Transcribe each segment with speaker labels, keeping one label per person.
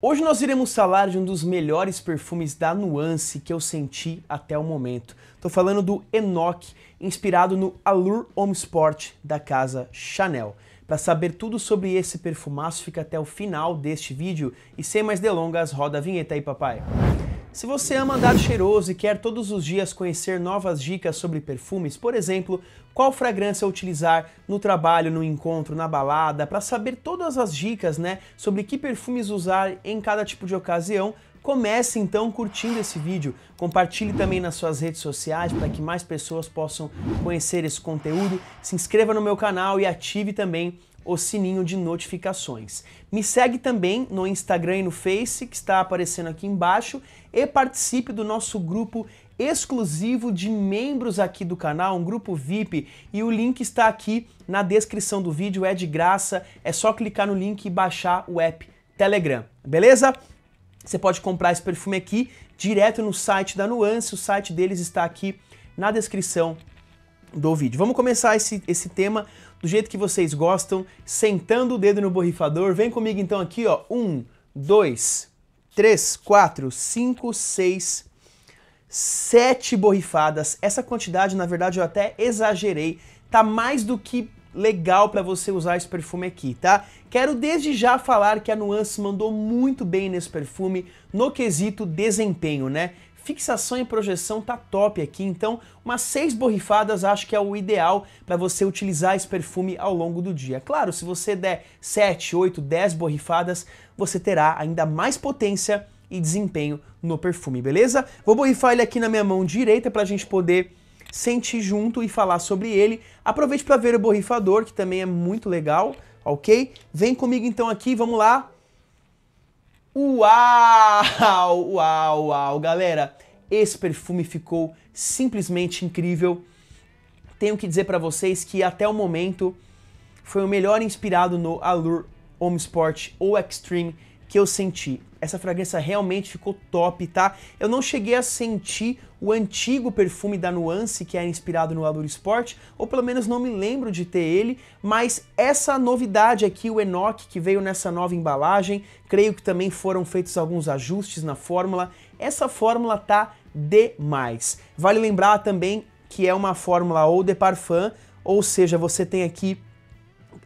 Speaker 1: Hoje nós iremos falar de um dos melhores perfumes da Nuance que eu senti até o momento. Estou falando do Enoch, inspirado no Allure Homme Sport da casa Chanel. Para saber tudo sobre esse perfumaço, fica até o final deste vídeo e sem mais delongas, roda a vinheta aí, papai. Se você ama andar cheiroso e quer todos os dias conhecer novas dicas sobre perfumes, por exemplo, qual fragrância utilizar no trabalho, no encontro, na balada, para saber todas as dicas, né, sobre que perfumes usar em cada tipo de ocasião, Comece então curtindo esse vídeo, compartilhe também nas suas redes sociais para que mais pessoas possam conhecer esse conteúdo, se inscreva no meu canal e ative também o sininho de notificações. Me segue também no Instagram e no Face, que está aparecendo aqui embaixo, e participe do nosso grupo exclusivo de membros aqui do canal, um grupo VIP, e o link está aqui na descrição do vídeo, é de graça, é só clicar no link e baixar o app Telegram, beleza? Você pode comprar esse perfume aqui direto no site da Nuance, o site deles está aqui na descrição do vídeo. Vamos começar esse, esse tema do jeito que vocês gostam, sentando o dedo no borrifador. Vem comigo então aqui, ó. Um, dois, três, quatro, cinco, seis, sete borrifadas. Essa quantidade, na verdade, eu até exagerei. Tá mais do que legal para você usar esse perfume aqui, tá? Quero desde já falar que a Nuance mandou muito bem nesse perfume no quesito desempenho, né? fixação e projeção tá top aqui, então umas seis borrifadas acho que é o ideal para você utilizar esse perfume ao longo do dia. Claro, se você der 7, 8, 10 borrifadas, você terá ainda mais potência e desempenho no perfume, beleza? Vou borrifar ele aqui na minha mão direita para a gente poder sentir junto e falar sobre ele. Aproveite para ver o borrifador, que também é muito legal, ok? Vem comigo então aqui, vamos lá. Uau! Uau, uau! Galera, esse perfume ficou simplesmente incrível. Tenho que dizer para vocês que até o momento foi o melhor inspirado no Allure Home Sport ou Extreme que eu senti. Essa fragrância realmente ficou top, tá? Eu não cheguei a sentir o antigo perfume da Nuance, que era é inspirado no Allure Sport, ou pelo menos não me lembro de ter ele, mas essa novidade aqui, o Enoch, que veio nessa nova embalagem, creio que também foram feitos alguns ajustes na fórmula, essa fórmula tá demais. Vale lembrar também que é uma fórmula ou de parfum, ou seja, você tem aqui...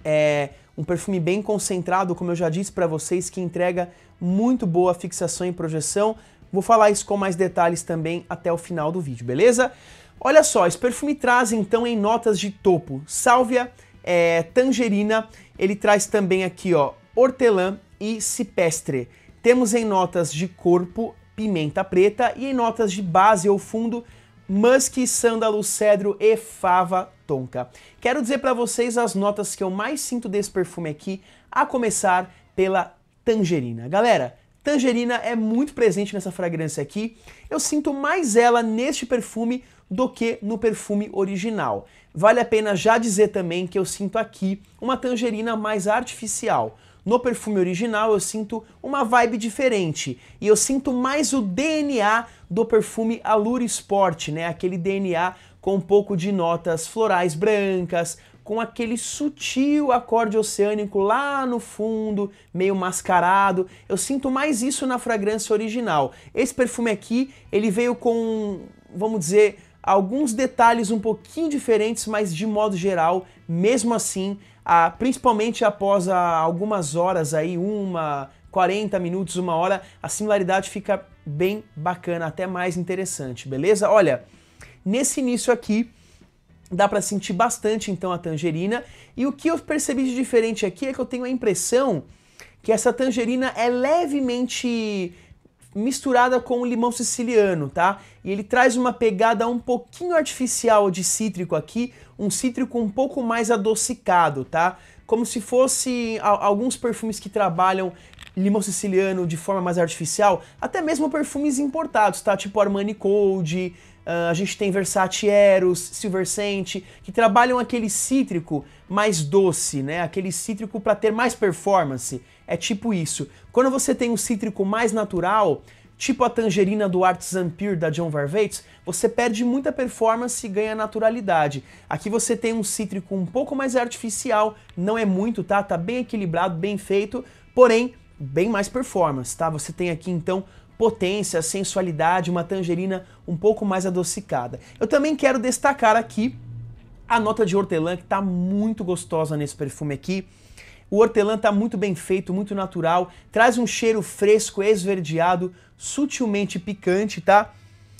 Speaker 1: É, um perfume bem concentrado, como eu já disse para vocês, que entrega muito boa fixação e projeção. Vou falar isso com mais detalhes também até o final do vídeo, beleza? Olha só, esse perfume traz então em notas de topo sálvia, é, tangerina, ele traz também aqui ó, hortelã e cipestre. Temos em notas de corpo pimenta preta e em notas de base ou fundo musk, sândalo, cedro e fava tonka. Quero dizer para vocês as notas que eu mais sinto desse perfume aqui, a começar pela tangerina. Galera, tangerina é muito presente nessa fragrância aqui. Eu sinto mais ela neste perfume do que no perfume original. Vale a pena já dizer também que eu sinto aqui uma tangerina mais artificial. No perfume original eu sinto uma vibe diferente e eu sinto mais o DNA do perfume Allure Sport, né? Aquele DNA com um pouco de notas florais brancas, com aquele sutil acorde oceânico lá no fundo, meio mascarado. Eu sinto mais isso na fragrância original. Esse perfume aqui, ele veio com, vamos dizer, alguns detalhes um pouquinho diferentes, mas de modo geral, mesmo assim, a, principalmente após a, algumas horas aí, uma, 40 minutos, uma hora, a similaridade fica bem bacana, até mais interessante, beleza? Olha, nesse início aqui, dá para sentir bastante então a tangerina. E o que eu percebi de diferente aqui é que eu tenho a impressão que essa tangerina é levemente misturada com o limão siciliano, tá? E ele traz uma pegada um pouquinho artificial de cítrico aqui, um cítrico um pouco mais adocicado, tá? Como se fosse alguns perfumes que trabalham limão siciliano de forma mais artificial, até mesmo perfumes importados, tá? Tipo Armani Cold, Uh, a gente tem versace Eros, Silverscent, que trabalham aquele cítrico mais doce, né? Aquele cítrico para ter mais performance. É tipo isso. Quando você tem um cítrico mais natural, tipo a tangerina do Artisan Pure da John Varvates, você perde muita performance e ganha naturalidade. Aqui você tem um cítrico um pouco mais artificial, não é muito, tá? Tá bem equilibrado, bem feito, porém bem mais performance, tá? Você tem aqui então potência, sensualidade, uma tangerina um pouco mais adocicada. Eu também quero destacar aqui a nota de hortelã que está muito gostosa nesse perfume aqui. O hortelã está muito bem feito, muito natural, traz um cheiro fresco, esverdeado, sutilmente picante, tá?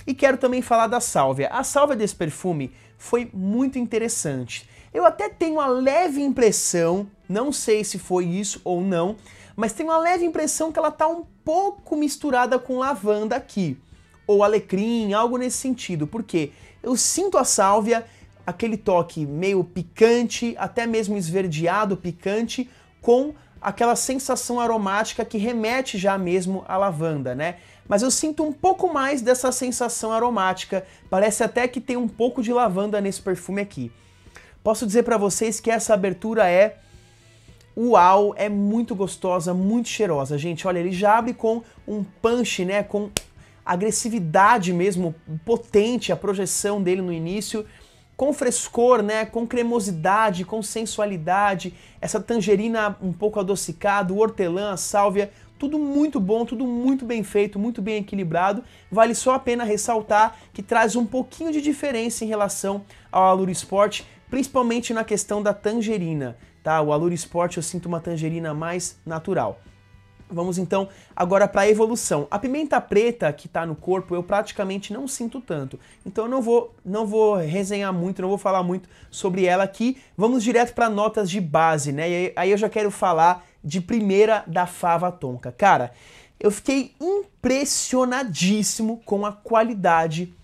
Speaker 1: E quero também falar da sálvia. A sálvia desse perfume foi muito interessante. Eu até tenho uma leve impressão, não sei se foi isso ou não, mas tenho uma leve impressão que ela está um pouco misturada com lavanda aqui, ou alecrim, algo nesse sentido, porque eu sinto a sálvia, aquele toque meio picante, até mesmo esverdeado, picante, com aquela sensação aromática que remete já mesmo à lavanda, né? Mas eu sinto um pouco mais dessa sensação aromática, parece até que tem um pouco de lavanda nesse perfume aqui. Posso dizer para vocês que essa abertura é uau, é muito gostosa, muito cheirosa, gente. Olha, ele já abre com um punch, né, com agressividade mesmo potente, a projeção dele no início com frescor, né, com cremosidade, com sensualidade, essa tangerina um pouco adocicada, o hortelã, a sálvia, tudo muito bom, tudo muito bem feito, muito bem equilibrado. Vale só a pena ressaltar que traz um pouquinho de diferença em relação ao Aluro Sport, principalmente na questão da tangerina, tá? O Aluro Sport eu sinto uma tangerina mais natural. Vamos então agora para a evolução. A pimenta preta que está no corpo eu praticamente não sinto tanto, então eu não vou, não vou resenhar muito, não vou falar muito sobre ela aqui. Vamos direto para notas de base, né? E aí eu já quero falar de primeira da fava tonka. Cara, eu fiquei impressionadíssimo com a qualidade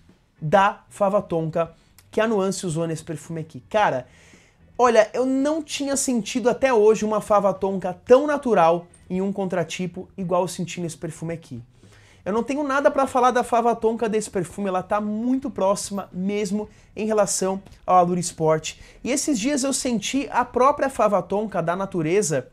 Speaker 1: da fava tonka que a Nuance usou nesse perfume aqui. Cara, olha, eu não tinha sentido até hoje uma fava tonka tão natural em um contratipo igual eu senti nesse perfume aqui. Eu não tenho nada para falar da fava tonka desse perfume, ela está muito próxima mesmo em relação ao Alure Sport. E esses dias eu senti a própria fava tonka da natureza,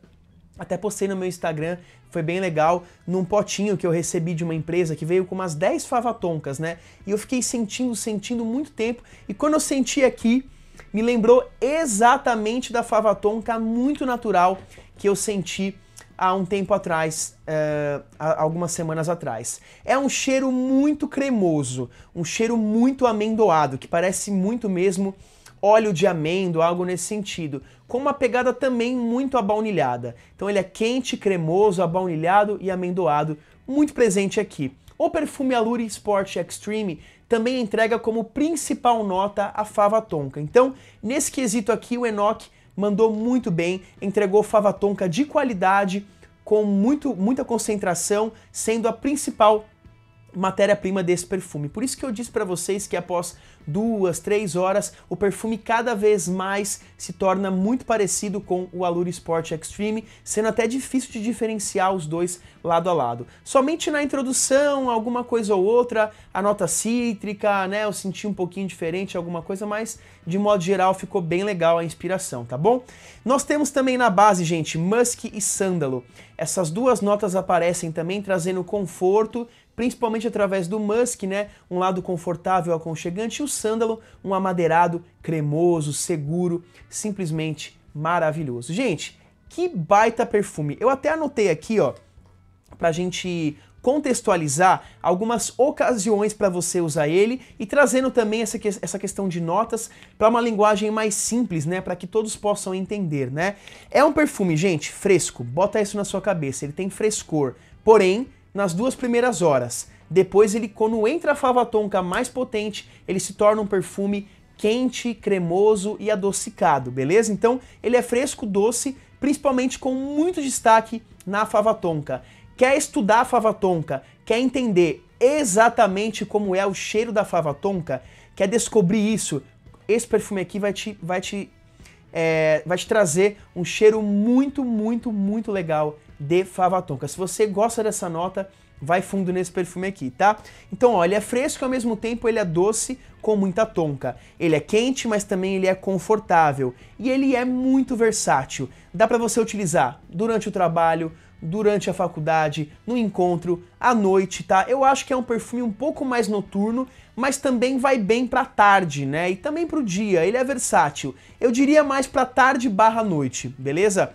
Speaker 1: até postei no meu Instagram, foi bem legal, num potinho que eu recebi de uma empresa que veio com umas 10 fava toncas, né? E eu fiquei sentindo, sentindo muito tempo, e quando eu senti aqui, me lembrou exatamente da fava tonka muito natural que eu senti há um tempo atrás, uh, algumas semanas atrás. É um cheiro muito cremoso, um cheiro muito amendoado, que parece muito mesmo óleo de amêndoa, algo nesse sentido, com uma pegada também muito abaunilhada. Então ele é quente, cremoso, abaunilhado e amendoado, muito presente aqui. O perfume Alure Sport Extreme também entrega como principal nota a fava tonka. Então, nesse quesito aqui, o Enoch mandou muito bem, entregou fava tonka de qualidade, com muito, muita concentração, sendo a principal matéria-prima desse perfume. Por isso que eu disse para vocês que após duas, três horas, o perfume cada vez mais se torna muito parecido com o Allure Sport Extreme, sendo até difícil de diferenciar os dois lado a lado. Somente na introdução, alguma coisa ou outra, a nota cítrica, né, eu senti um pouquinho diferente, alguma coisa, mas de modo geral ficou bem legal a inspiração, tá bom? Nós temos também na base, gente, musk e sândalo. Essas duas notas aparecem também trazendo conforto, principalmente através do musk, né? Um lado confortável, aconchegante, e o sândalo, um amadeirado, cremoso, seguro, simplesmente maravilhoso. Gente, que baita perfume. Eu até anotei aqui, ó, pra gente contextualizar algumas ocasiões para você usar ele e trazendo também essa, que essa questão de notas para uma linguagem mais simples, né, para que todos possam entender, né? É um perfume, gente, fresco. Bota isso na sua cabeça, ele tem frescor. Porém, nas duas primeiras horas. Depois ele, quando entra a fava tonka mais potente, ele se torna um perfume quente, cremoso e adocicado, beleza? Então ele é fresco, doce, principalmente com muito destaque na fava tonka. Quer estudar a fava tonka? Quer entender exatamente como é o cheiro da fava tonka? Quer descobrir isso? Esse perfume aqui vai te, vai te, é, vai te trazer um cheiro muito, muito, muito legal de fava tonka. Se você gosta dessa nota, vai fundo nesse perfume aqui, tá? Então, ó, ele é fresco e ao mesmo tempo ele é doce com muita tonka. Ele é quente, mas também ele é confortável. E ele é muito versátil. Dá para você utilizar durante o trabalho, durante a faculdade, no encontro, à noite, tá? Eu acho que é um perfume um pouco mais noturno, mas também vai bem pra tarde, né? E também pro dia, ele é versátil. Eu diria mais pra tarde barra noite, beleza?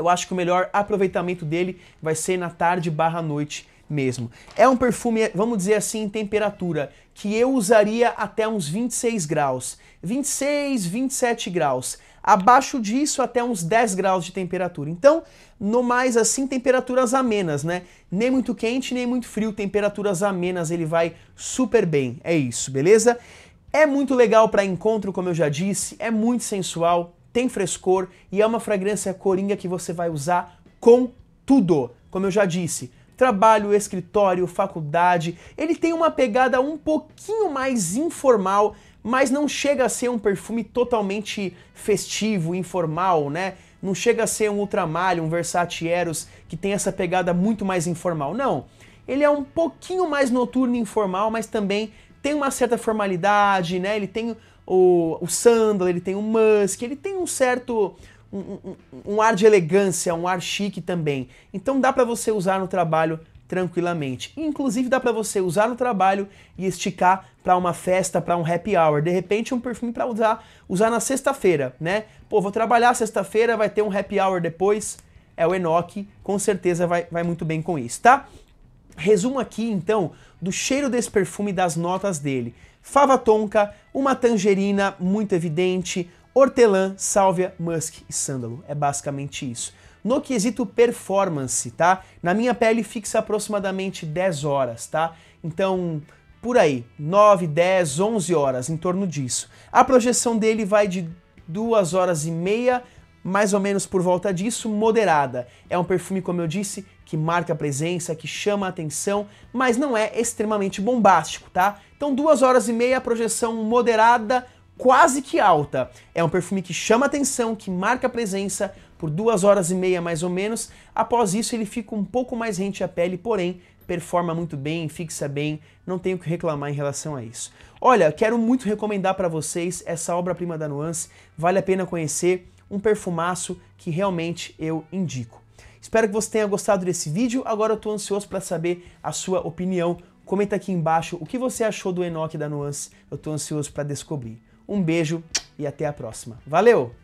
Speaker 1: eu acho que o melhor aproveitamento dele vai ser na tarde barra noite mesmo. É um perfume, vamos dizer assim, em temperatura, que eu usaria até uns 26 graus. 26, 27 graus. Abaixo disso, até uns 10 graus de temperatura. Então, no mais assim, temperaturas amenas, né? Nem muito quente, nem muito frio, temperaturas amenas, ele vai super bem. É isso, beleza? É muito legal para encontro, como eu já disse, é muito sensual, tem frescor e é uma fragrância coringa que você vai usar com tudo. Como eu já disse, trabalho, escritório, faculdade, ele tem uma pegada um pouquinho mais informal, mas não chega a ser um perfume totalmente festivo, informal, né? Não chega a ser um Ultramalho, um Versace Eros que tem essa pegada muito mais informal. Não. Ele é um pouquinho mais noturno e informal, mas também tem uma certa formalidade, né? Ele tem o, o Sandal, ele tem o Musk, ele tem um certo. Um, um, um ar de elegância, um ar chique também. Então dá para você usar no trabalho tranquilamente. Inclusive dá para você usar no trabalho e esticar para uma festa, para um happy hour. De repente um perfume para usar, usar na sexta-feira, né? Pô, vou trabalhar sexta-feira, vai ter um happy hour depois. É o Enoch, com certeza vai, vai muito bem com isso, tá? Resumo aqui então do cheiro desse perfume, e das notas dele fava tonka, uma tangerina muito evidente, hortelã, sálvia, musk e sândalo. É basicamente isso. No quesito performance, tá? Na minha pele fixa aproximadamente 10 horas, tá? Então, por aí, 9, 10, 11 horas, em torno disso. A projeção dele vai de 2 horas e meia, mais ou menos por volta disso, moderada. É um perfume, como eu disse, que marca a presença, que chama a atenção, mas não é extremamente bombástico, tá? Então, duas horas e meia, projeção moderada, quase que alta. É um perfume que chama atenção, que marca a presença por duas horas e meia mais ou menos. Após isso, ele fica um pouco mais rente à pele, porém performa muito bem, fixa bem, não tenho que reclamar em relação a isso. Olha, quero muito recomendar para vocês essa obra-prima da Nuance, vale a pena conhecer, um perfumaço que realmente eu indico. Espero que você tenha gostado desse vídeo. Agora eu estou ansioso para saber a sua opinião. Comenta aqui embaixo o que você achou do Enoch da Nuance. Eu estou ansioso para descobrir. Um beijo e até a próxima. Valeu!